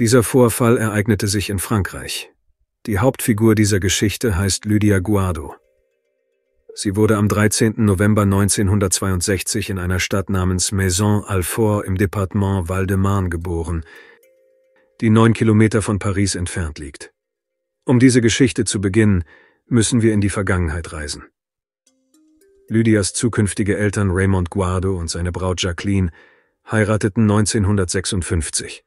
Dieser Vorfall ereignete sich in Frankreich. Die Hauptfigur dieser Geschichte heißt Lydia Guardo. Sie wurde am 13. November 1962 in einer Stadt namens Maison Alfort im Departement Val-de-Marne geboren, die neun Kilometer von Paris entfernt liegt. Um diese Geschichte zu beginnen, müssen wir in die Vergangenheit reisen. Lydias zukünftige Eltern Raymond Guardo und seine Braut Jacqueline heirateten 1956.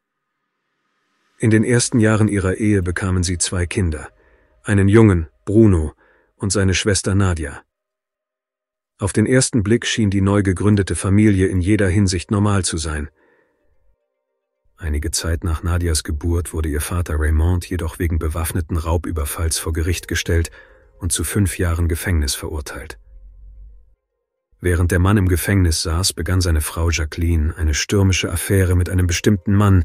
In den ersten Jahren ihrer Ehe bekamen sie zwei Kinder, einen Jungen, Bruno, und seine Schwester Nadia. Auf den ersten Blick schien die neu gegründete Familie in jeder Hinsicht normal zu sein. Einige Zeit nach Nadias Geburt wurde ihr Vater Raymond jedoch wegen bewaffneten Raubüberfalls vor Gericht gestellt und zu fünf Jahren Gefängnis verurteilt. Während der Mann im Gefängnis saß, begann seine Frau Jacqueline eine stürmische Affäre mit einem bestimmten Mann,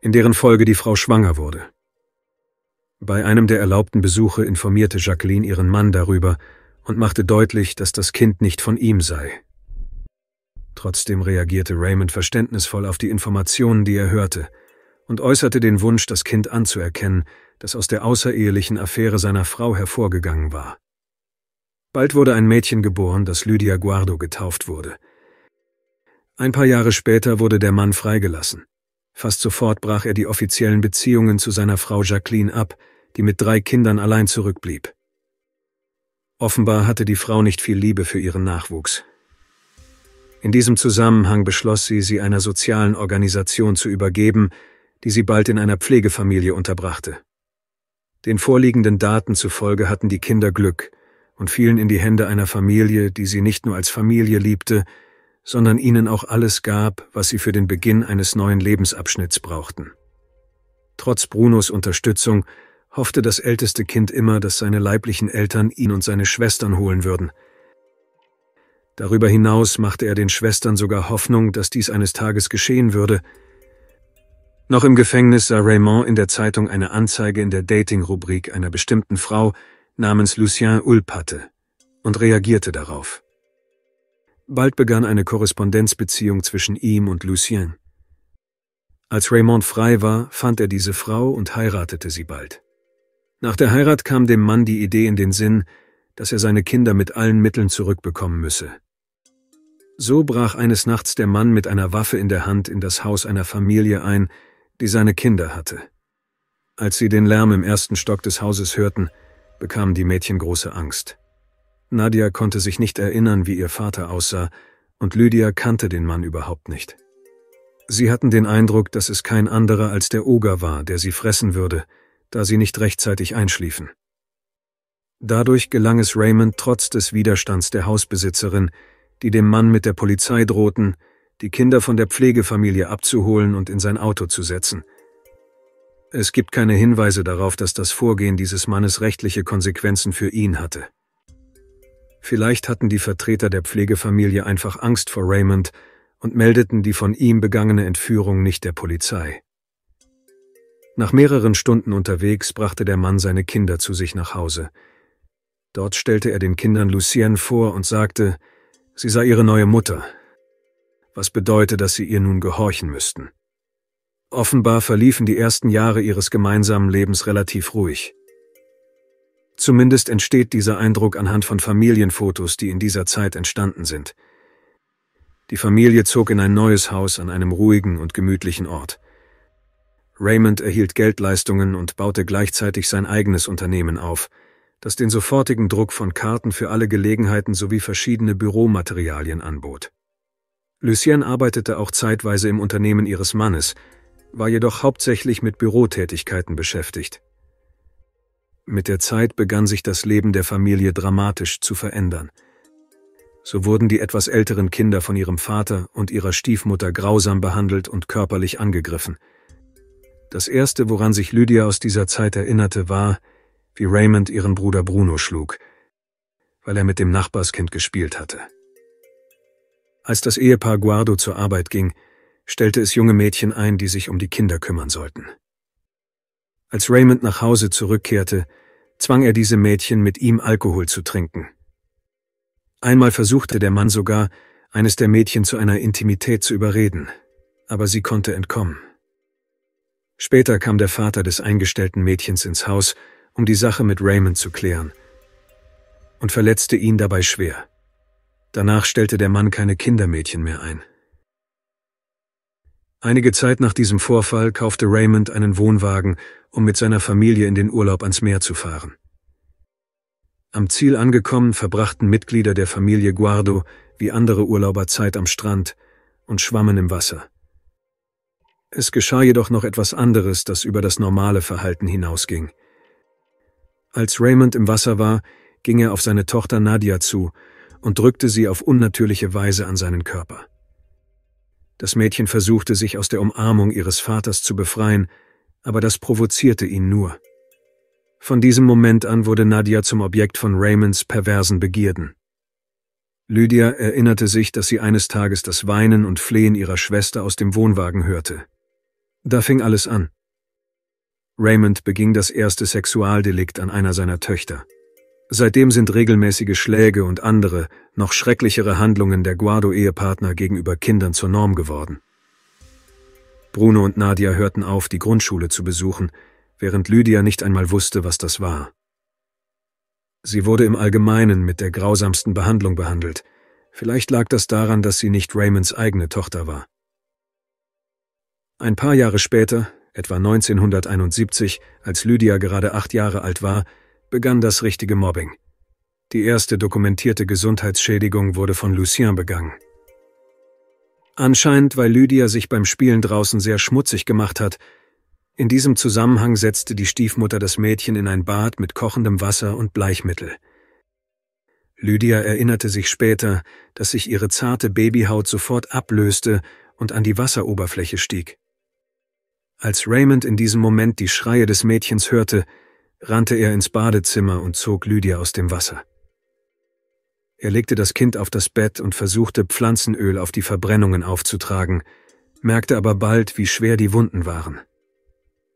in deren Folge die Frau schwanger wurde. Bei einem der erlaubten Besuche informierte Jacqueline ihren Mann darüber und machte deutlich, dass das Kind nicht von ihm sei. Trotzdem reagierte Raymond verständnisvoll auf die Informationen, die er hörte, und äußerte den Wunsch, das Kind anzuerkennen, das aus der außerehelichen Affäre seiner Frau hervorgegangen war. Bald wurde ein Mädchen geboren, das Lydia Guardo getauft wurde. Ein paar Jahre später wurde der Mann freigelassen. Fast sofort brach er die offiziellen Beziehungen zu seiner Frau Jacqueline ab, die mit drei Kindern allein zurückblieb. Offenbar hatte die Frau nicht viel Liebe für ihren Nachwuchs. In diesem Zusammenhang beschloss sie, sie einer sozialen Organisation zu übergeben, die sie bald in einer Pflegefamilie unterbrachte. Den vorliegenden Daten zufolge hatten die Kinder Glück und fielen in die Hände einer Familie, die sie nicht nur als Familie liebte, sondern ihnen auch alles gab, was sie für den Beginn eines neuen Lebensabschnitts brauchten. Trotz Brunos Unterstützung hoffte das älteste Kind immer, dass seine leiblichen Eltern ihn und seine Schwestern holen würden. Darüber hinaus machte er den Schwestern sogar Hoffnung, dass dies eines Tages geschehen würde. Noch im Gefängnis sah Raymond in der Zeitung eine Anzeige in der Dating-Rubrik einer bestimmten Frau namens Lucien Ulpatte und reagierte darauf. Bald begann eine Korrespondenzbeziehung zwischen ihm und Lucien. Als Raymond frei war, fand er diese Frau und heiratete sie bald. Nach der Heirat kam dem Mann die Idee in den Sinn, dass er seine Kinder mit allen Mitteln zurückbekommen müsse. So brach eines Nachts der Mann mit einer Waffe in der Hand in das Haus einer Familie ein, die seine Kinder hatte. Als sie den Lärm im ersten Stock des Hauses hörten, bekamen die Mädchen große Angst. Nadia konnte sich nicht erinnern, wie ihr Vater aussah, und Lydia kannte den Mann überhaupt nicht. Sie hatten den Eindruck, dass es kein anderer als der Oger war, der sie fressen würde, da sie nicht rechtzeitig einschliefen. Dadurch gelang es Raymond trotz des Widerstands der Hausbesitzerin, die dem Mann mit der Polizei drohten, die Kinder von der Pflegefamilie abzuholen und in sein Auto zu setzen. Es gibt keine Hinweise darauf, dass das Vorgehen dieses Mannes rechtliche Konsequenzen für ihn hatte. Vielleicht hatten die Vertreter der Pflegefamilie einfach Angst vor Raymond und meldeten die von ihm begangene Entführung nicht der Polizei. Nach mehreren Stunden unterwegs brachte der Mann seine Kinder zu sich nach Hause. Dort stellte er den Kindern Lucienne vor und sagte, sie sei ihre neue Mutter, was bedeute, dass sie ihr nun gehorchen müssten. Offenbar verliefen die ersten Jahre ihres gemeinsamen Lebens relativ ruhig. Zumindest entsteht dieser Eindruck anhand von Familienfotos, die in dieser Zeit entstanden sind. Die Familie zog in ein neues Haus an einem ruhigen und gemütlichen Ort. Raymond erhielt Geldleistungen und baute gleichzeitig sein eigenes Unternehmen auf, das den sofortigen Druck von Karten für alle Gelegenheiten sowie verschiedene Büromaterialien anbot. Lucien arbeitete auch zeitweise im Unternehmen ihres Mannes, war jedoch hauptsächlich mit Bürotätigkeiten beschäftigt. Mit der Zeit begann sich das Leben der Familie dramatisch zu verändern. So wurden die etwas älteren Kinder von ihrem Vater und ihrer Stiefmutter grausam behandelt und körperlich angegriffen. Das Erste, woran sich Lydia aus dieser Zeit erinnerte, war, wie Raymond ihren Bruder Bruno schlug, weil er mit dem Nachbarskind gespielt hatte. Als das Ehepaar Guardo zur Arbeit ging, stellte es junge Mädchen ein, die sich um die Kinder kümmern sollten. Als Raymond nach Hause zurückkehrte, zwang er diese Mädchen mit ihm Alkohol zu trinken. Einmal versuchte der Mann sogar, eines der Mädchen zu einer Intimität zu überreden, aber sie konnte entkommen. Später kam der Vater des eingestellten Mädchens ins Haus, um die Sache mit Raymond zu klären, und verletzte ihn dabei schwer. Danach stellte der Mann keine Kindermädchen mehr ein. Einige Zeit nach diesem Vorfall kaufte Raymond einen Wohnwagen, um mit seiner Familie in den Urlaub ans Meer zu fahren. Am Ziel angekommen verbrachten Mitglieder der Familie Guardo wie andere Urlauber Zeit am Strand und schwammen im Wasser. Es geschah jedoch noch etwas anderes, das über das normale Verhalten hinausging. Als Raymond im Wasser war, ging er auf seine Tochter Nadia zu und drückte sie auf unnatürliche Weise an seinen Körper. Das Mädchen versuchte sich aus der Umarmung ihres Vaters zu befreien, aber das provozierte ihn nur. Von diesem Moment an wurde Nadia zum Objekt von Raymonds perversen Begierden. Lydia erinnerte sich, dass sie eines Tages das Weinen und Flehen ihrer Schwester aus dem Wohnwagen hörte. Da fing alles an. Raymond beging das erste Sexualdelikt an einer seiner Töchter. Seitdem sind regelmäßige Schläge und andere, noch schrecklichere Handlungen der Guado-Ehepartner gegenüber Kindern zur Norm geworden. Bruno und Nadia hörten auf, die Grundschule zu besuchen, während Lydia nicht einmal wusste, was das war. Sie wurde im Allgemeinen mit der grausamsten Behandlung behandelt. Vielleicht lag das daran, dass sie nicht Raymonds eigene Tochter war. Ein paar Jahre später, etwa 1971, als Lydia gerade acht Jahre alt war, begann das richtige Mobbing. Die erste dokumentierte Gesundheitsschädigung wurde von Lucien begangen. Anscheinend, weil Lydia sich beim Spielen draußen sehr schmutzig gemacht hat. In diesem Zusammenhang setzte die Stiefmutter das Mädchen in ein Bad mit kochendem Wasser und Bleichmittel. Lydia erinnerte sich später, dass sich ihre zarte Babyhaut sofort ablöste und an die Wasseroberfläche stieg. Als Raymond in diesem Moment die Schreie des Mädchens hörte, rannte er ins Badezimmer und zog Lydia aus dem Wasser. Er legte das Kind auf das Bett und versuchte Pflanzenöl auf die Verbrennungen aufzutragen, merkte aber bald, wie schwer die Wunden waren.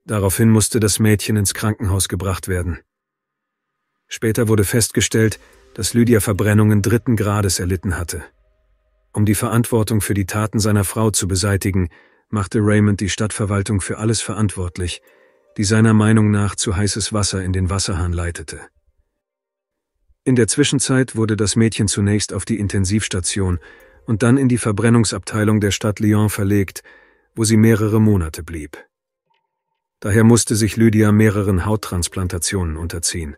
Daraufhin musste das Mädchen ins Krankenhaus gebracht werden. Später wurde festgestellt, dass Lydia Verbrennungen dritten Grades erlitten hatte. Um die Verantwortung für die Taten seiner Frau zu beseitigen, machte Raymond die Stadtverwaltung für alles verantwortlich, die seiner Meinung nach zu heißes Wasser in den Wasserhahn leitete. In der Zwischenzeit wurde das Mädchen zunächst auf die Intensivstation und dann in die Verbrennungsabteilung der Stadt Lyon verlegt, wo sie mehrere Monate blieb. Daher musste sich Lydia mehreren Hauttransplantationen unterziehen.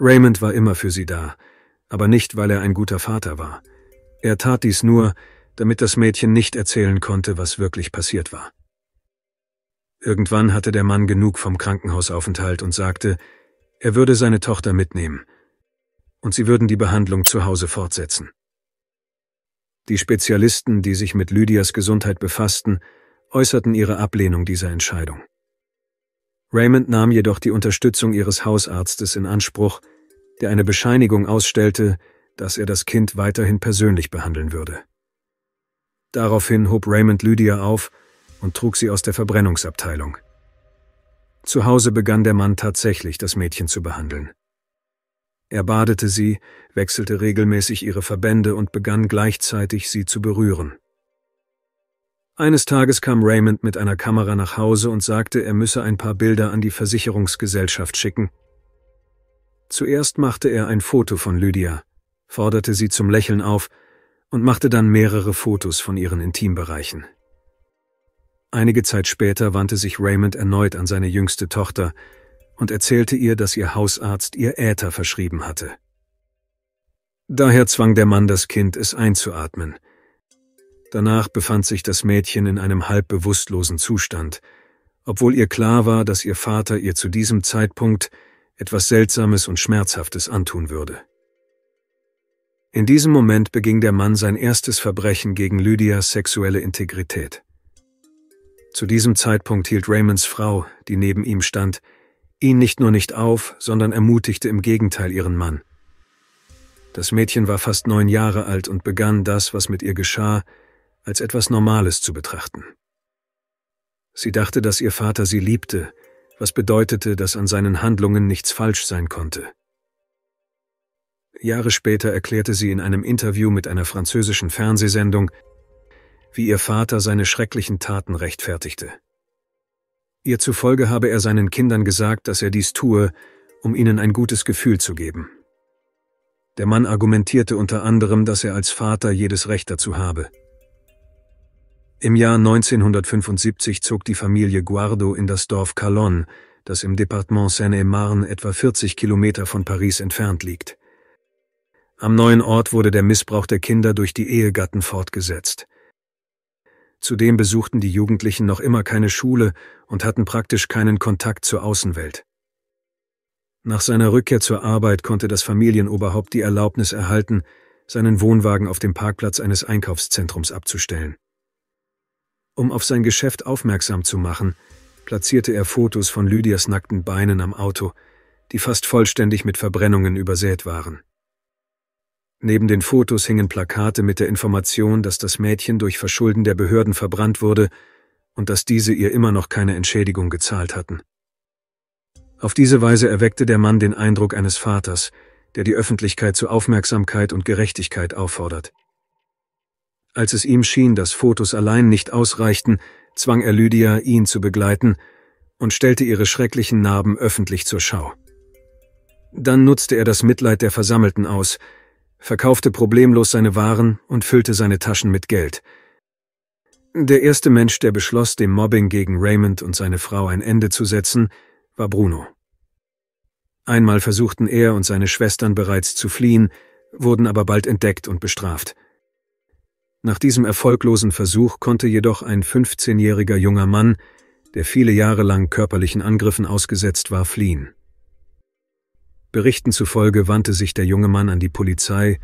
Raymond war immer für sie da, aber nicht, weil er ein guter Vater war. Er tat dies nur, damit das Mädchen nicht erzählen konnte, was wirklich passiert war. Irgendwann hatte der Mann genug vom Krankenhausaufenthalt und sagte, er würde seine Tochter mitnehmen und sie würden die Behandlung zu Hause fortsetzen. Die Spezialisten, die sich mit Lydias Gesundheit befassten, äußerten ihre Ablehnung dieser Entscheidung. Raymond nahm jedoch die Unterstützung ihres Hausarztes in Anspruch, der eine Bescheinigung ausstellte, dass er das Kind weiterhin persönlich behandeln würde. Daraufhin hob Raymond Lydia auf und trug sie aus der Verbrennungsabteilung. Zu Hause begann der Mann tatsächlich, das Mädchen zu behandeln. Er badete sie, wechselte regelmäßig ihre Verbände und begann gleichzeitig, sie zu berühren. Eines Tages kam Raymond mit einer Kamera nach Hause und sagte, er müsse ein paar Bilder an die Versicherungsgesellschaft schicken. Zuerst machte er ein Foto von Lydia, forderte sie zum Lächeln auf und machte dann mehrere Fotos von ihren Intimbereichen. Einige Zeit später wandte sich Raymond erneut an seine jüngste Tochter und erzählte ihr, dass ihr Hausarzt ihr Äther verschrieben hatte. Daher zwang der Mann das Kind, es einzuatmen. Danach befand sich das Mädchen in einem halb bewusstlosen Zustand, obwohl ihr klar war, dass ihr Vater ihr zu diesem Zeitpunkt etwas Seltsames und Schmerzhaftes antun würde. In diesem Moment beging der Mann sein erstes Verbrechen gegen Lydias sexuelle Integrität. Zu diesem Zeitpunkt hielt Raymonds Frau, die neben ihm stand, ihn nicht nur nicht auf, sondern ermutigte im Gegenteil ihren Mann. Das Mädchen war fast neun Jahre alt und begann das, was mit ihr geschah, als etwas Normales zu betrachten. Sie dachte, dass ihr Vater sie liebte, was bedeutete, dass an seinen Handlungen nichts falsch sein konnte. Jahre später erklärte sie in einem Interview mit einer französischen Fernsehsendung, wie ihr Vater seine schrecklichen Taten rechtfertigte. Ihr zufolge habe er seinen Kindern gesagt, dass er dies tue, um ihnen ein gutes Gefühl zu geben. Der Mann argumentierte unter anderem, dass er als Vater jedes Recht dazu habe. Im Jahr 1975 zog die Familie Guardo in das Dorf Calonne, das im Departement Seine-et-Marne etwa 40 Kilometer von Paris entfernt liegt. Am neuen Ort wurde der Missbrauch der Kinder durch die Ehegatten fortgesetzt. Zudem besuchten die Jugendlichen noch immer keine Schule und hatten praktisch keinen Kontakt zur Außenwelt. Nach seiner Rückkehr zur Arbeit konnte das Familienoberhaupt die Erlaubnis erhalten, seinen Wohnwagen auf dem Parkplatz eines Einkaufszentrums abzustellen. Um auf sein Geschäft aufmerksam zu machen, platzierte er Fotos von Lydias nackten Beinen am Auto, die fast vollständig mit Verbrennungen übersät waren. Neben den Fotos hingen Plakate mit der Information, dass das Mädchen durch Verschulden der Behörden verbrannt wurde und dass diese ihr immer noch keine Entschädigung gezahlt hatten. Auf diese Weise erweckte der Mann den Eindruck eines Vaters, der die Öffentlichkeit zu Aufmerksamkeit und Gerechtigkeit auffordert. Als es ihm schien, dass Fotos allein nicht ausreichten, zwang er Lydia, ihn zu begleiten und stellte ihre schrecklichen Narben öffentlich zur Schau. Dann nutzte er das Mitleid der Versammelten aus, verkaufte problemlos seine Waren und füllte seine Taschen mit Geld. Der erste Mensch, der beschloss, dem Mobbing gegen Raymond und seine Frau ein Ende zu setzen, war Bruno. Einmal versuchten er und seine Schwestern bereits zu fliehen, wurden aber bald entdeckt und bestraft. Nach diesem erfolglosen Versuch konnte jedoch ein 15-jähriger junger Mann, der viele Jahre lang körperlichen Angriffen ausgesetzt war, fliehen. Berichten zufolge wandte sich der junge Mann an die Polizei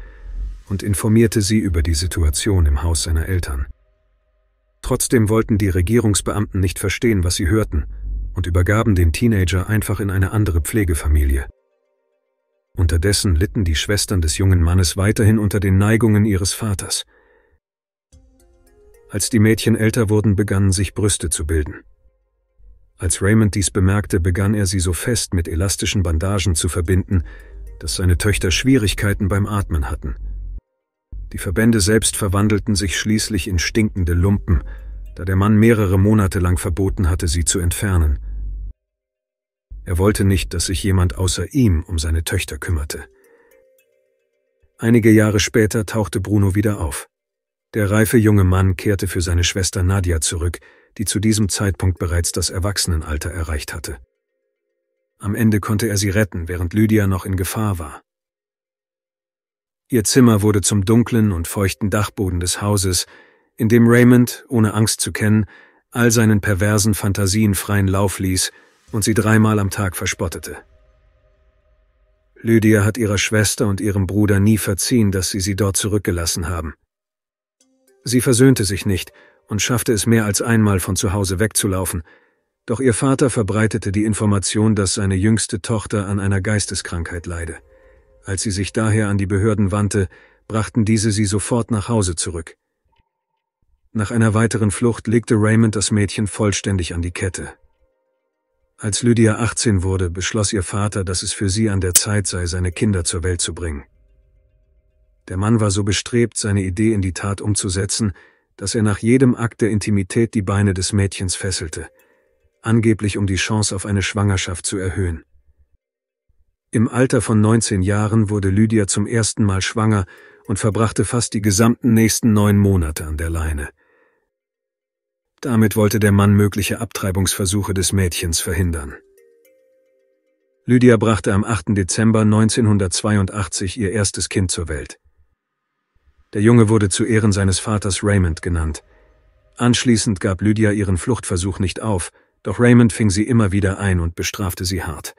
und informierte sie über die Situation im Haus seiner Eltern. Trotzdem wollten die Regierungsbeamten nicht verstehen, was sie hörten, und übergaben den Teenager einfach in eine andere Pflegefamilie. Unterdessen litten die Schwestern des jungen Mannes weiterhin unter den Neigungen ihres Vaters. Als die Mädchen älter wurden, begannen sich Brüste zu bilden. Als Raymond dies bemerkte, begann er sie so fest mit elastischen Bandagen zu verbinden, dass seine Töchter Schwierigkeiten beim Atmen hatten. Die Verbände selbst verwandelten sich schließlich in stinkende Lumpen, da der Mann mehrere Monate lang verboten hatte, sie zu entfernen. Er wollte nicht, dass sich jemand außer ihm um seine Töchter kümmerte. Einige Jahre später tauchte Bruno wieder auf. Der reife junge Mann kehrte für seine Schwester Nadia zurück, die zu diesem Zeitpunkt bereits das Erwachsenenalter erreicht hatte. Am Ende konnte er sie retten, während Lydia noch in Gefahr war. Ihr Zimmer wurde zum dunklen und feuchten Dachboden des Hauses, in dem Raymond, ohne Angst zu kennen, all seinen perversen Fantasien freien Lauf ließ und sie dreimal am Tag verspottete. Lydia hat ihrer Schwester und ihrem Bruder nie verziehen, dass sie sie dort zurückgelassen haben. Sie versöhnte sich nicht und schaffte es mehr als einmal von zu Hause wegzulaufen, doch ihr Vater verbreitete die Information, dass seine jüngste Tochter an einer Geisteskrankheit leide. Als sie sich daher an die Behörden wandte, brachten diese sie sofort nach Hause zurück. Nach einer weiteren Flucht legte Raymond das Mädchen vollständig an die Kette. Als Lydia 18 wurde, beschloss ihr Vater, dass es für sie an der Zeit sei, seine Kinder zur Welt zu bringen. Der Mann war so bestrebt, seine Idee in die Tat umzusetzen, dass er nach jedem Akt der Intimität die Beine des Mädchens fesselte, angeblich um die Chance auf eine Schwangerschaft zu erhöhen. Im Alter von 19 Jahren wurde Lydia zum ersten Mal schwanger und verbrachte fast die gesamten nächsten neun Monate an der Leine. Damit wollte der Mann mögliche Abtreibungsversuche des Mädchens verhindern. Lydia brachte am 8. Dezember 1982 ihr erstes Kind zur Welt. Der Junge wurde zu Ehren seines Vaters Raymond genannt. Anschließend gab Lydia ihren Fluchtversuch nicht auf, doch Raymond fing sie immer wieder ein und bestrafte sie hart.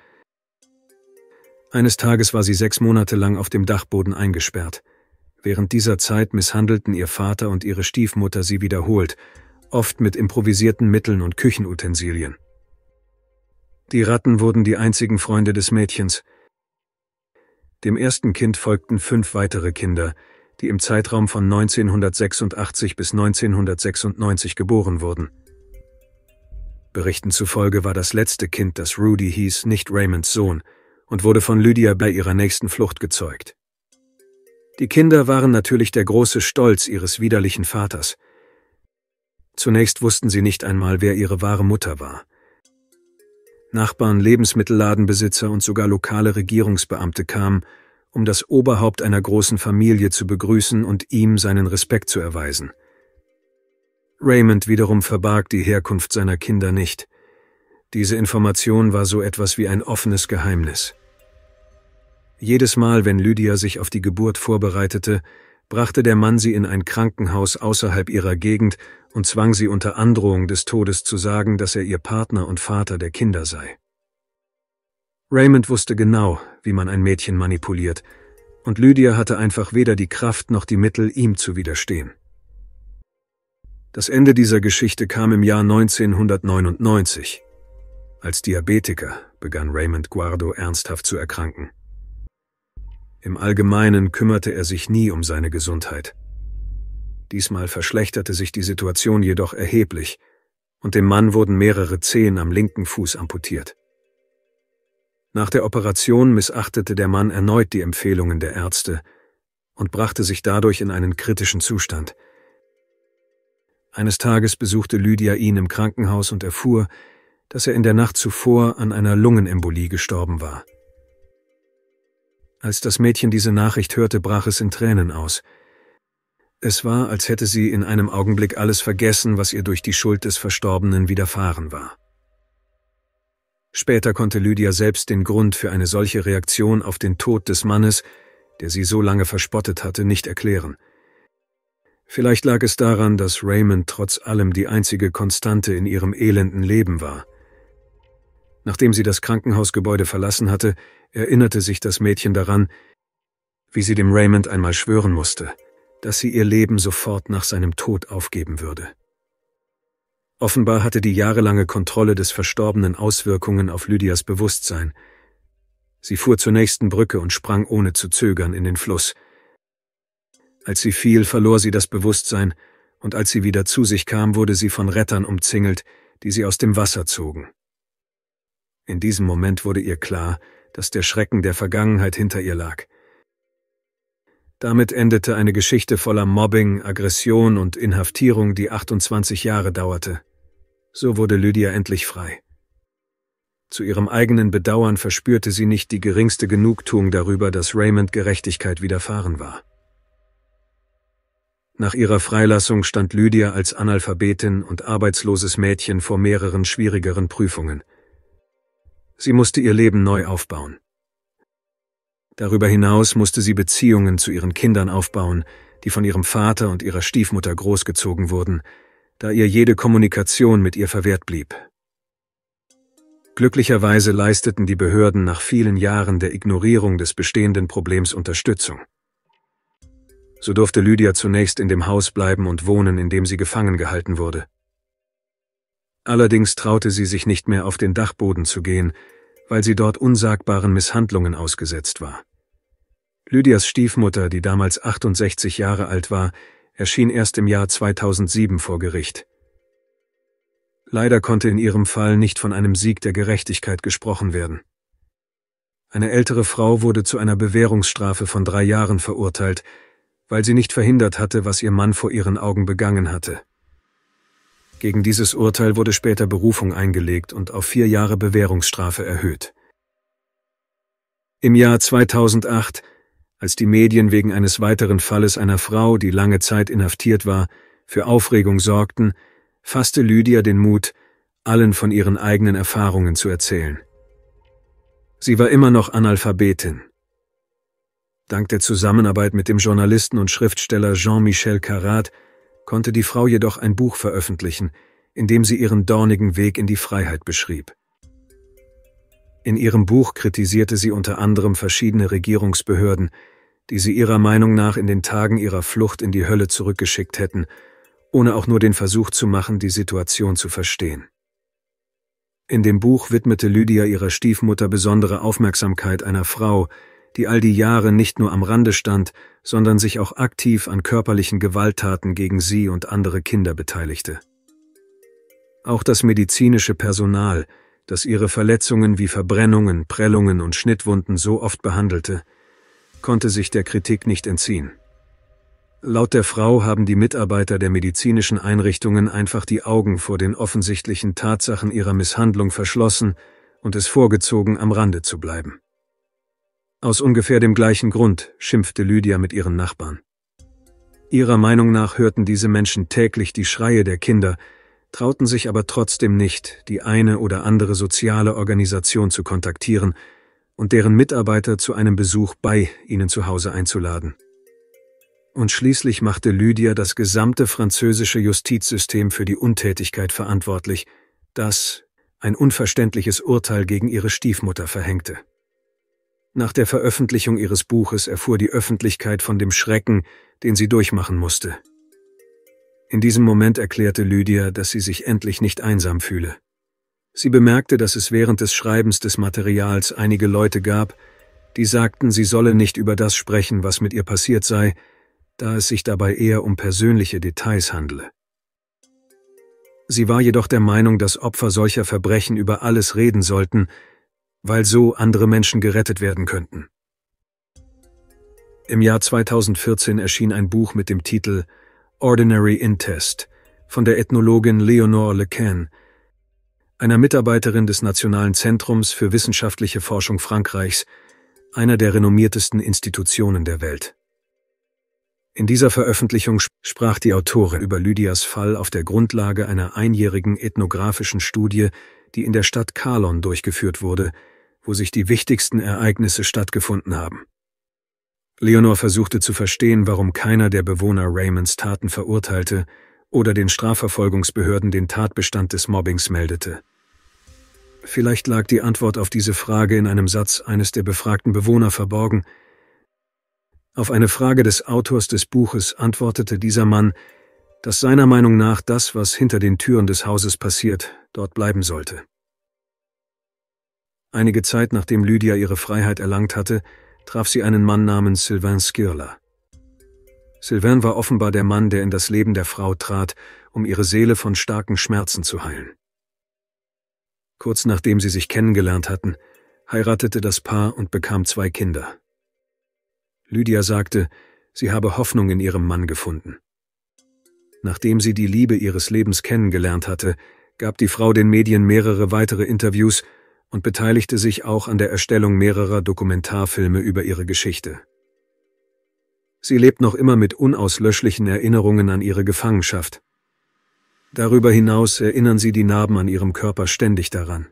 Eines Tages war sie sechs Monate lang auf dem Dachboden eingesperrt. Während dieser Zeit misshandelten ihr Vater und ihre Stiefmutter sie wiederholt, oft mit improvisierten Mitteln und Küchenutensilien. Die Ratten wurden die einzigen Freunde des Mädchens. Dem ersten Kind folgten fünf weitere Kinder, die im Zeitraum von 1986 bis 1996 geboren wurden. Berichten zufolge war das letzte Kind, das Rudy hieß, nicht Raymonds Sohn und wurde von Lydia bei ihrer nächsten Flucht gezeugt. Die Kinder waren natürlich der große Stolz ihres widerlichen Vaters. Zunächst wussten sie nicht einmal, wer ihre wahre Mutter war. Nachbarn, Lebensmittelladenbesitzer und sogar lokale Regierungsbeamte kamen um das Oberhaupt einer großen Familie zu begrüßen und ihm seinen Respekt zu erweisen. Raymond wiederum verbarg die Herkunft seiner Kinder nicht. Diese Information war so etwas wie ein offenes Geheimnis. Jedes Mal, wenn Lydia sich auf die Geburt vorbereitete, brachte der Mann sie in ein Krankenhaus außerhalb ihrer Gegend und zwang sie unter Androhung des Todes zu sagen, dass er ihr Partner und Vater der Kinder sei. Raymond wusste genau, wie man ein Mädchen manipuliert, und Lydia hatte einfach weder die Kraft noch die Mittel, ihm zu widerstehen. Das Ende dieser Geschichte kam im Jahr 1999. Als Diabetiker begann Raymond Guardo ernsthaft zu erkranken. Im Allgemeinen kümmerte er sich nie um seine Gesundheit. Diesmal verschlechterte sich die Situation jedoch erheblich, und dem Mann wurden mehrere Zehen am linken Fuß amputiert. Nach der Operation missachtete der Mann erneut die Empfehlungen der Ärzte und brachte sich dadurch in einen kritischen Zustand. Eines Tages besuchte Lydia ihn im Krankenhaus und erfuhr, dass er in der Nacht zuvor an einer Lungenembolie gestorben war. Als das Mädchen diese Nachricht hörte, brach es in Tränen aus. Es war, als hätte sie in einem Augenblick alles vergessen, was ihr durch die Schuld des Verstorbenen widerfahren war. Später konnte Lydia selbst den Grund für eine solche Reaktion auf den Tod des Mannes, der sie so lange verspottet hatte, nicht erklären. Vielleicht lag es daran, dass Raymond trotz allem die einzige Konstante in ihrem elenden Leben war. Nachdem sie das Krankenhausgebäude verlassen hatte, erinnerte sich das Mädchen daran, wie sie dem Raymond einmal schwören musste, dass sie ihr Leben sofort nach seinem Tod aufgeben würde. Offenbar hatte die jahrelange Kontrolle des Verstorbenen Auswirkungen auf Lydias Bewusstsein. Sie fuhr zur nächsten Brücke und sprang ohne zu zögern in den Fluss. Als sie fiel, verlor sie das Bewusstsein, und als sie wieder zu sich kam, wurde sie von Rettern umzingelt, die sie aus dem Wasser zogen. In diesem Moment wurde ihr klar, dass der Schrecken der Vergangenheit hinter ihr lag. Damit endete eine Geschichte voller Mobbing, Aggression und Inhaftierung, die 28 Jahre dauerte. So wurde Lydia endlich frei. Zu ihrem eigenen Bedauern verspürte sie nicht die geringste Genugtuung darüber, dass Raymond Gerechtigkeit widerfahren war. Nach ihrer Freilassung stand Lydia als Analphabetin und arbeitsloses Mädchen vor mehreren schwierigeren Prüfungen. Sie musste ihr Leben neu aufbauen. Darüber hinaus musste sie Beziehungen zu ihren Kindern aufbauen, die von ihrem Vater und ihrer Stiefmutter großgezogen wurden, da ihr jede Kommunikation mit ihr verwehrt blieb. Glücklicherweise leisteten die Behörden nach vielen Jahren der Ignorierung des bestehenden Problems Unterstützung. So durfte Lydia zunächst in dem Haus bleiben und wohnen, in dem sie gefangen gehalten wurde. Allerdings traute sie sich nicht mehr auf den Dachboden zu gehen, weil sie dort unsagbaren Misshandlungen ausgesetzt war. Lydias Stiefmutter, die damals 68 Jahre alt war, erschien erst im Jahr 2007 vor Gericht. Leider konnte in ihrem Fall nicht von einem Sieg der Gerechtigkeit gesprochen werden. Eine ältere Frau wurde zu einer Bewährungsstrafe von drei Jahren verurteilt, weil sie nicht verhindert hatte, was ihr Mann vor ihren Augen begangen hatte. Gegen dieses Urteil wurde später Berufung eingelegt und auf vier Jahre Bewährungsstrafe erhöht. Im Jahr 2008 als die Medien wegen eines weiteren Falles einer Frau, die lange Zeit inhaftiert war, für Aufregung sorgten, fasste Lydia den Mut, allen von ihren eigenen Erfahrungen zu erzählen. Sie war immer noch Analphabetin. Dank der Zusammenarbeit mit dem Journalisten und Schriftsteller Jean-Michel Carat konnte die Frau jedoch ein Buch veröffentlichen, in dem sie ihren dornigen Weg in die Freiheit beschrieb. In ihrem Buch kritisierte sie unter anderem verschiedene Regierungsbehörden, die sie ihrer Meinung nach in den Tagen ihrer Flucht in die Hölle zurückgeschickt hätten, ohne auch nur den Versuch zu machen, die Situation zu verstehen. In dem Buch widmete Lydia ihrer Stiefmutter besondere Aufmerksamkeit einer Frau, die all die Jahre nicht nur am Rande stand, sondern sich auch aktiv an körperlichen Gewalttaten gegen sie und andere Kinder beteiligte. Auch das medizinische Personal, das ihre Verletzungen wie Verbrennungen, Prellungen und Schnittwunden so oft behandelte, konnte sich der Kritik nicht entziehen. Laut der Frau haben die Mitarbeiter der medizinischen Einrichtungen einfach die Augen vor den offensichtlichen Tatsachen ihrer Misshandlung verschlossen und es vorgezogen, am Rande zu bleiben. Aus ungefähr dem gleichen Grund schimpfte Lydia mit ihren Nachbarn. Ihrer Meinung nach hörten diese Menschen täglich die Schreie der Kinder, trauten sich aber trotzdem nicht, die eine oder andere soziale Organisation zu kontaktieren, und deren Mitarbeiter zu einem Besuch bei ihnen zu Hause einzuladen. Und schließlich machte Lydia das gesamte französische Justizsystem für die Untätigkeit verantwortlich, das ein unverständliches Urteil gegen ihre Stiefmutter verhängte. Nach der Veröffentlichung ihres Buches erfuhr die Öffentlichkeit von dem Schrecken, den sie durchmachen musste. In diesem Moment erklärte Lydia, dass sie sich endlich nicht einsam fühle. Sie bemerkte, dass es während des Schreibens des Materials einige Leute gab, die sagten, sie solle nicht über das sprechen, was mit ihr passiert sei, da es sich dabei eher um persönliche Details handle. Sie war jedoch der Meinung, dass Opfer solcher Verbrechen über alles reden sollten, weil so andere Menschen gerettet werden könnten. Im Jahr 2014 erschien ein Buch mit dem Titel Ordinary Intest von der Ethnologin Leonore Le Can, einer Mitarbeiterin des Nationalen Zentrums für wissenschaftliche Forschung Frankreichs, einer der renommiertesten Institutionen der Welt. In dieser Veröffentlichung sprach die Autorin über Lydias Fall auf der Grundlage einer einjährigen ethnografischen Studie, die in der Stadt Kalon durchgeführt wurde, wo sich die wichtigsten Ereignisse stattgefunden haben. Leonor versuchte zu verstehen, warum keiner der Bewohner Raymonds Taten verurteilte oder den Strafverfolgungsbehörden den Tatbestand des Mobbings meldete. Vielleicht lag die Antwort auf diese Frage in einem Satz eines der befragten Bewohner verborgen. Auf eine Frage des Autors des Buches antwortete dieser Mann, dass seiner Meinung nach das, was hinter den Türen des Hauses passiert, dort bleiben sollte. Einige Zeit nachdem Lydia ihre Freiheit erlangt hatte, traf sie einen Mann namens Sylvain Skirla. Sylvain war offenbar der Mann, der in das Leben der Frau trat, um ihre Seele von starken Schmerzen zu heilen. Kurz nachdem sie sich kennengelernt hatten, heiratete das Paar und bekam zwei Kinder. Lydia sagte, sie habe Hoffnung in ihrem Mann gefunden. Nachdem sie die Liebe ihres Lebens kennengelernt hatte, gab die Frau den Medien mehrere weitere Interviews und beteiligte sich auch an der Erstellung mehrerer Dokumentarfilme über ihre Geschichte. Sie lebt noch immer mit unauslöschlichen Erinnerungen an ihre Gefangenschaft, Darüber hinaus erinnern sie die Narben an ihrem Körper ständig daran.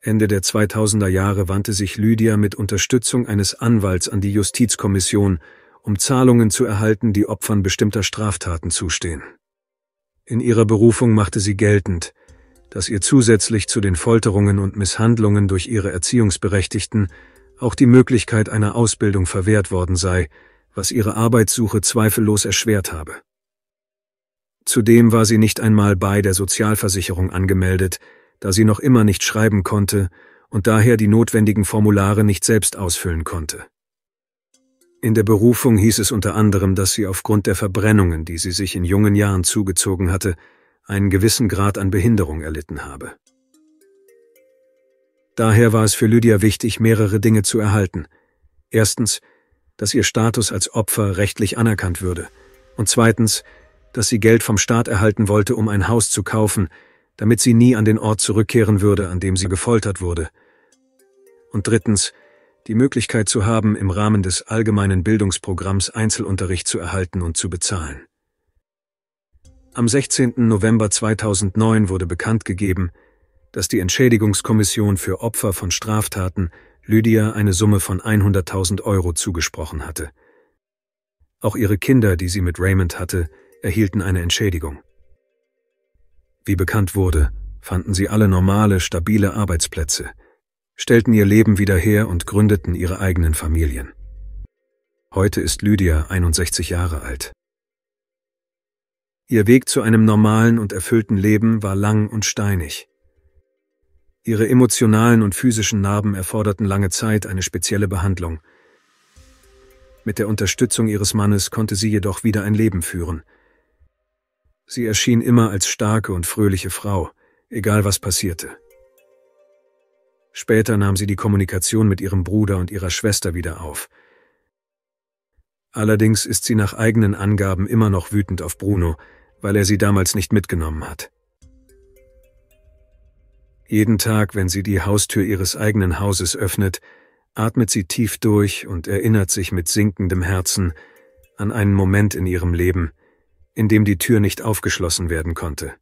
Ende der 2000er Jahre wandte sich Lydia mit Unterstützung eines Anwalts an die Justizkommission, um Zahlungen zu erhalten, die Opfern bestimmter Straftaten zustehen. In ihrer Berufung machte sie geltend, dass ihr zusätzlich zu den Folterungen und Misshandlungen durch ihre Erziehungsberechtigten auch die Möglichkeit einer Ausbildung verwehrt worden sei, was ihre Arbeitssuche zweifellos erschwert habe. Zudem war sie nicht einmal bei der Sozialversicherung angemeldet, da sie noch immer nicht schreiben konnte und daher die notwendigen Formulare nicht selbst ausfüllen konnte. In der Berufung hieß es unter anderem, dass sie aufgrund der Verbrennungen, die sie sich in jungen Jahren zugezogen hatte, einen gewissen Grad an Behinderung erlitten habe. Daher war es für Lydia wichtig, mehrere Dinge zu erhalten. Erstens, dass ihr Status als Opfer rechtlich anerkannt würde und zweitens, dass sie Geld vom Staat erhalten wollte, um ein Haus zu kaufen, damit sie nie an den Ort zurückkehren würde, an dem sie gefoltert wurde. Und drittens, die Möglichkeit zu haben, im Rahmen des allgemeinen Bildungsprogramms Einzelunterricht zu erhalten und zu bezahlen. Am 16. November 2009 wurde bekannt gegeben, dass die Entschädigungskommission für Opfer von Straftaten Lydia eine Summe von 100.000 Euro zugesprochen hatte. Auch ihre Kinder, die sie mit Raymond hatte, erhielten eine Entschädigung. Wie bekannt wurde, fanden sie alle normale, stabile Arbeitsplätze, stellten ihr Leben wieder her und gründeten ihre eigenen Familien. Heute ist Lydia 61 Jahre alt. Ihr Weg zu einem normalen und erfüllten Leben war lang und steinig. Ihre emotionalen und physischen Narben erforderten lange Zeit eine spezielle Behandlung. Mit der Unterstützung ihres Mannes konnte sie jedoch wieder ein Leben führen – Sie erschien immer als starke und fröhliche Frau, egal was passierte. Später nahm sie die Kommunikation mit ihrem Bruder und ihrer Schwester wieder auf. Allerdings ist sie nach eigenen Angaben immer noch wütend auf Bruno, weil er sie damals nicht mitgenommen hat. Jeden Tag, wenn sie die Haustür ihres eigenen Hauses öffnet, atmet sie tief durch und erinnert sich mit sinkendem Herzen an einen Moment in ihrem Leben, in dem die Tür nicht aufgeschlossen werden konnte.